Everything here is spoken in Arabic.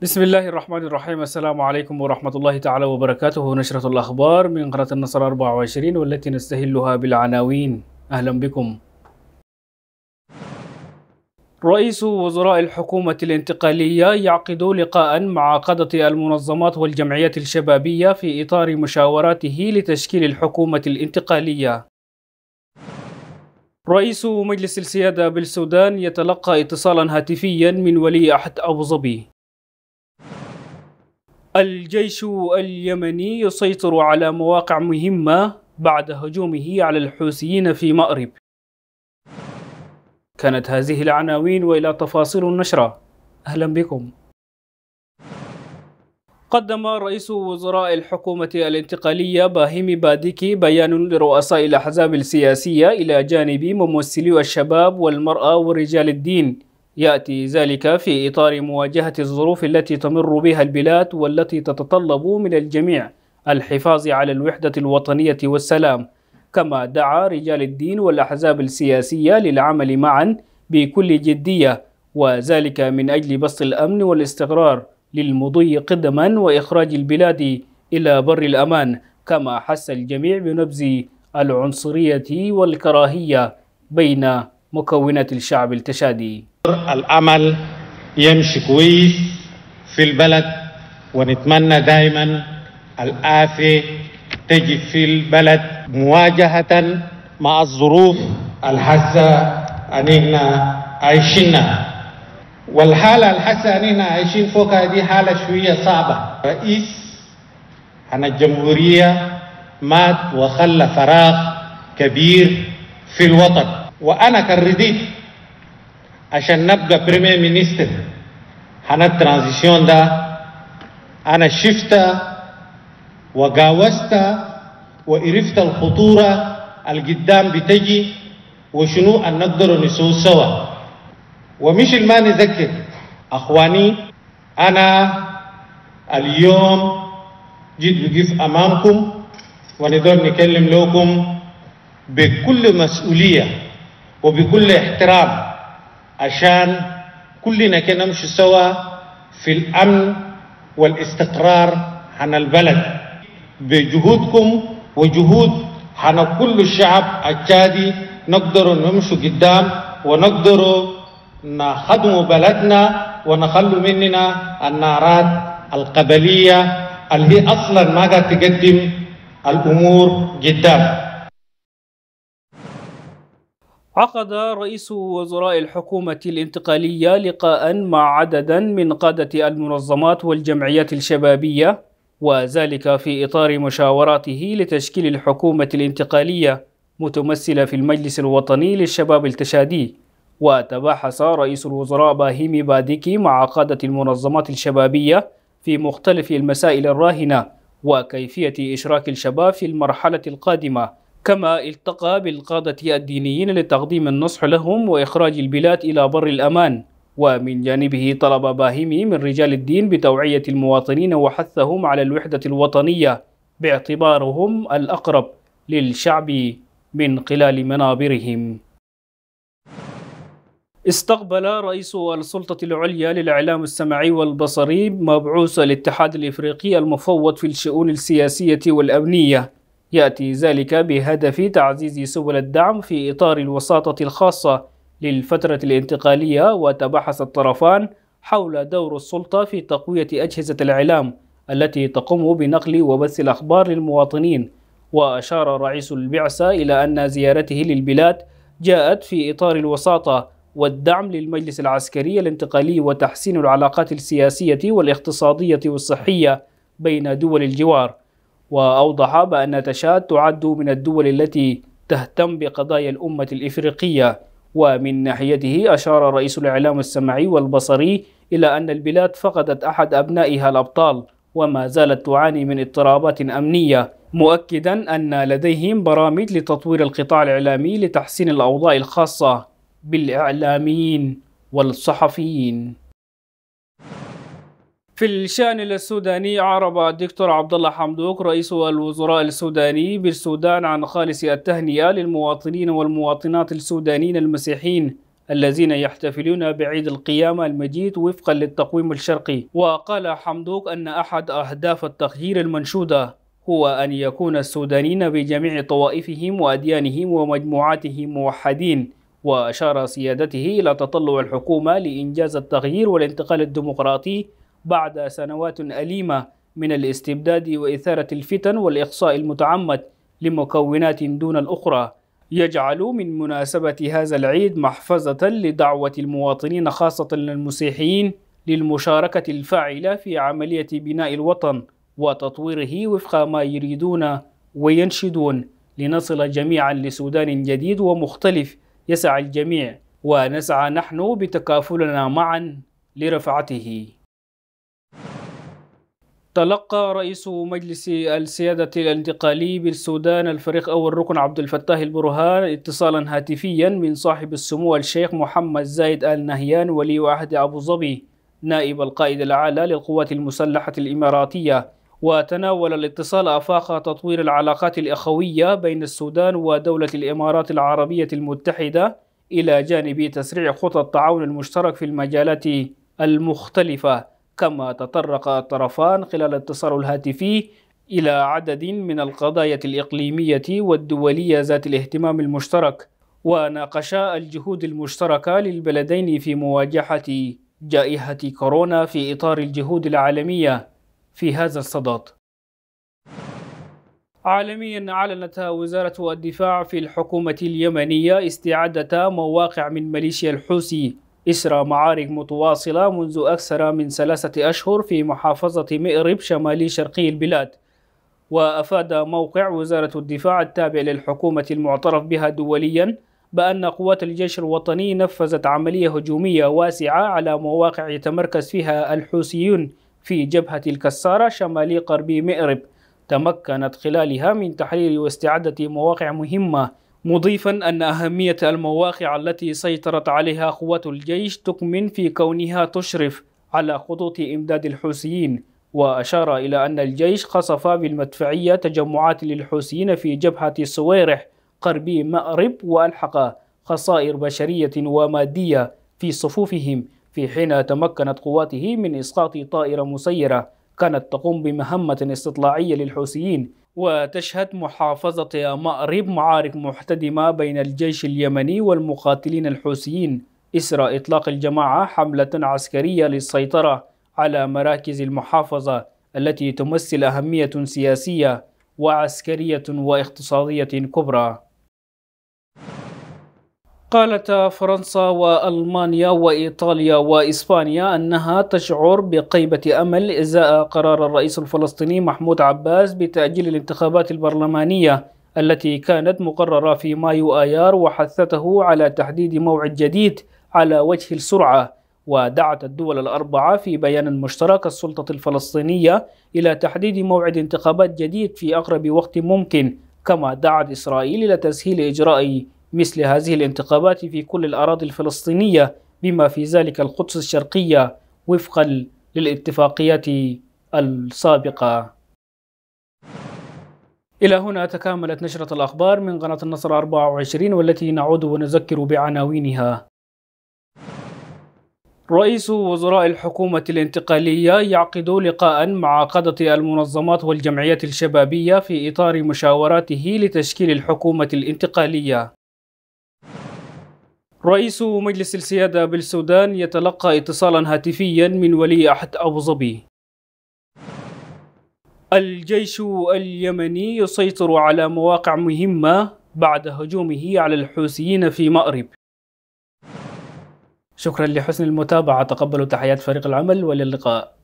بسم الله الرحمن الرحيم السلام عليكم ورحمة الله تعالى وبركاته نشرة الأخبار من قناة النصر 24 والتي نستهلها بالعناوين أهلا بكم رئيس وزراء الحكومة الانتقالية يعقد لقاء مع قادة المنظمات والجمعيات الشبابية في إطار مشاوراته لتشكيل الحكومة الانتقالية رئيس مجلس السيادة بالسودان يتلقى اتصالا هاتفيا من ولي أحد أبو ظبي الجيش اليمني يسيطر على مواقع مهمة بعد هجومه على الحوثيين في مأرب كانت هذه العناوين وإلى تفاصيل النشرة أهلا بكم قدم رئيس وزراء الحكومة الانتقالية باهيمي باديكي بيان لرؤساء الأحزاب السياسية إلى جانب ممثلي الشباب والمرأة ورجال الدين يأتي ذلك في إطار مواجهة الظروف التي تمر بها البلاد والتي تتطلب من الجميع الحفاظ على الوحدة الوطنية والسلام كما دعا رجال الدين والأحزاب السياسية للعمل معا بكل جدية وذلك من أجل بسط الأمن والاستقرار للمضي قدما وإخراج البلاد إلى بر الأمان كما حس الجميع بنبز العنصرية والكراهية بين مكونات الشعب التشادي الأمل يمشي كويس في البلد ونتمنى دائما الآفة تجي في البلد مواجهة مع الظروف الحاسة أننا عايشينها والحالة الحاسة أننا عايشين فوقها دي حالة شوية صعبة رئيس عن الجمهورية مات وخلى فراغ كبير في الوطن وأنا كرديت عشان نبقى بريمير مينستر حنا الترانزيشن ده أنا شفت وقاوست وقرفت الخطورة القدام بتجي وشنو أن نقدر نسوي سوا ومش ما نذكر أخواني أنا اليوم جيت بقف أمامكم ونقدر نكلم لكم بكل مسؤولية وبكل احترام عشان كلنا كنا نمشي سوا في الامن والاستقرار عن البلد بجهودكم وجهود عن كل الشعب التشادي نقدر نمشي قدام ونقدر نخدم بلدنا ونخلو مننا النارات القبلية اللي هي أصلا ما قاعد تقدم الأمور قدام عقد رئيس وزراء الحكومة الانتقالية لقاء مع عددا من قادة المنظمات والجمعيات الشبابية وذلك في إطار مشاوراته لتشكيل الحكومة الانتقالية متمثلة في المجلس الوطني للشباب التشادي وتباحث رئيس الوزراء باهيمي باديكي مع قادة المنظمات الشبابية في مختلف المسائل الراهنة وكيفية إشراك الشباب في المرحلة القادمة كما التقى بالقادة الدينيين لتقديم النصح لهم وإخراج البلاد إلى بر الأمان ومن جانبه طلب باهيمي من رجال الدين بتوعية المواطنين وحثهم على الوحدة الوطنية باعتبارهم الأقرب للشعب من خلال منابرهم استقبل رئيس السلطة العليا للإعلام السمعي والبصري مبعوث الاتحاد الإفريقي المفوض في الشؤون السياسية والأمنية يأتي ذلك بهدف تعزيز سبل الدعم في إطار الوساطة الخاصة للفترة الانتقالية وتبحث الطرفان حول دور السلطة في تقوية أجهزة الإعلام التي تقوم بنقل وبث الأخبار للمواطنين وأشار رئيس البعثة إلى أن زيارته للبلاد جاءت في إطار الوساطة والدعم للمجلس العسكري الانتقالي وتحسين العلاقات السياسية والاقتصادية والصحية بين دول الجوار وأوضح بأن تشاد تعد من الدول التي تهتم بقضايا الأمة الإفريقية ومن ناحيته أشار رئيس الإعلام السمعي والبصري إلى أن البلاد فقدت أحد أبنائها الأبطال وما زالت تعاني من اضطرابات أمنية مؤكدا أن لديهم برامج لتطوير القطاع الإعلامي لتحسين الأوضاع الخاصة بالإعلاميين والصحفيين في الشان السوداني عرب الدكتور عبد الله حمدوك رئيس الوزراء السوداني بالسودان عن خالص التهنئة للمواطنين والمواطنات السودانيين المسيحيين الذين يحتفلون بعيد القيامة المجيد وفقا للتقويم الشرقي وقال حمدوك أن أحد أهداف التغيير المنشودة هو أن يكون السودانيين بجميع طوائفهم وأديانهم ومجموعاتهم موحدين وأشار سيادته إلى تطلع الحكومة لإنجاز التغيير والانتقال الديمقراطي بعد سنوات أليمة من الاستبداد وإثارة الفتن والإقصاء المتعمد لمكونات دون الأخرى يجعل من مناسبة هذا العيد محفزة لدعوة المواطنين خاصة المسيحيين للمشاركة الفاعلة في عملية بناء الوطن وتطويره وفق ما يريدون وينشدون لنصل جميعا لسودان جديد ومختلف يسعى الجميع ونسعى نحن بتكافلنا معا لرفعته تلقى رئيس مجلس السيادة الانتقالي بالسودان الفريق أول ركن عبد الفتاح البرهان اتصالا هاتفيا من صاحب السمو الشيخ محمد زايد آل نهيان ولي عهد أبو ظبي نائب القائد الأعلى للقوات المسلحة الإماراتية وتناول الاتصال آفاق تطوير العلاقات الأخوية بين السودان ودولة الإمارات العربية المتحدة إلى جانب تسريع خطط التعاون المشترك في المجالات المختلفة كما تطرق الطرفان خلال الاتصال الهاتفي إلى عدد من القضايا الإقليمية والدولية ذات الاهتمام المشترك وناقشا الجهود المشتركة للبلدين في مواجهة جائحة كورونا في إطار الجهود العالمية في هذا الصدد عالميا أعلنت وزارة الدفاع في الحكومة اليمنية استعادة مواقع من ميليشيا الحوثي إسرى معارك متواصلة منذ أكثر من ثلاثة أشهر في محافظة مئرب شمالي شرقي البلاد وأفاد موقع وزارة الدفاع التابع للحكومة المعترف بها دوليا بأن قوات الجيش الوطني نفذت عملية هجومية واسعة على مواقع يتمركز فيها الحوثيون في جبهة الكسارة شمالي قربي مئرب تمكنت خلالها من تحرير واستعادة مواقع مهمة مضيفا أن أهمية المواقع التي سيطرت عليها قوات الجيش تكمن في كونها تشرف على خطوط إمداد الحوثيين وأشار إلى أن الجيش قصف بالمدفعية تجمعات للحوثيين في جبهة الصويرح قربي مأرب وألحق خسائر بشرية ومادية في صفوفهم في حين تمكنت قواته من إسقاط طائرة مسيرة كانت تقوم بمهمة استطلاعية للحوثيين وتشهد محافظة مأرب معارك محتدمة بين الجيش اليمني والمقاتلين الحوثيين إسراء إطلاق الجماعة حملة عسكرية للسيطرة على مراكز المحافظة التي تمثل أهمية سياسية وعسكرية واقتصادية كبرى قالت فرنسا والمانيا وايطاليا واسبانيا انها تشعر بقيبه امل ازاء قرار الرئيس الفلسطيني محمود عباس بتاجيل الانتخابات البرلمانيه التي كانت مقرره في مايو ايار وحثته على تحديد موعد جديد على وجه السرعه ودعت الدول الاربعه في بيان مشترك السلطه الفلسطينيه الى تحديد موعد انتخابات جديد في اقرب وقت ممكن كما دعت اسرائيل الى تسهيل اجراء مثل هذه الانتخابات في كل الأراضي الفلسطينية بما في ذلك القدس الشرقية وفقا للاتفاقيات السابقة إلى هنا تكاملت نشرة الأخبار من قناة النصر 24 والتي نعود ونذكر بعناوينها رئيس وزراء الحكومة الانتقالية يعقد لقاء مع قادة المنظمات والجمعيات الشبابية في إطار مشاوراته لتشكيل الحكومة الانتقالية رئيس مجلس السيادة بالسودان يتلقى اتصالا هاتفيا من ولي عهد أبو ظبي الجيش اليمني يسيطر على مواقع مهمة بعد هجومه على الحوثيين في مأرب شكرا لحسن المتابعة تقبلوا تحيات فريق العمل وللقاء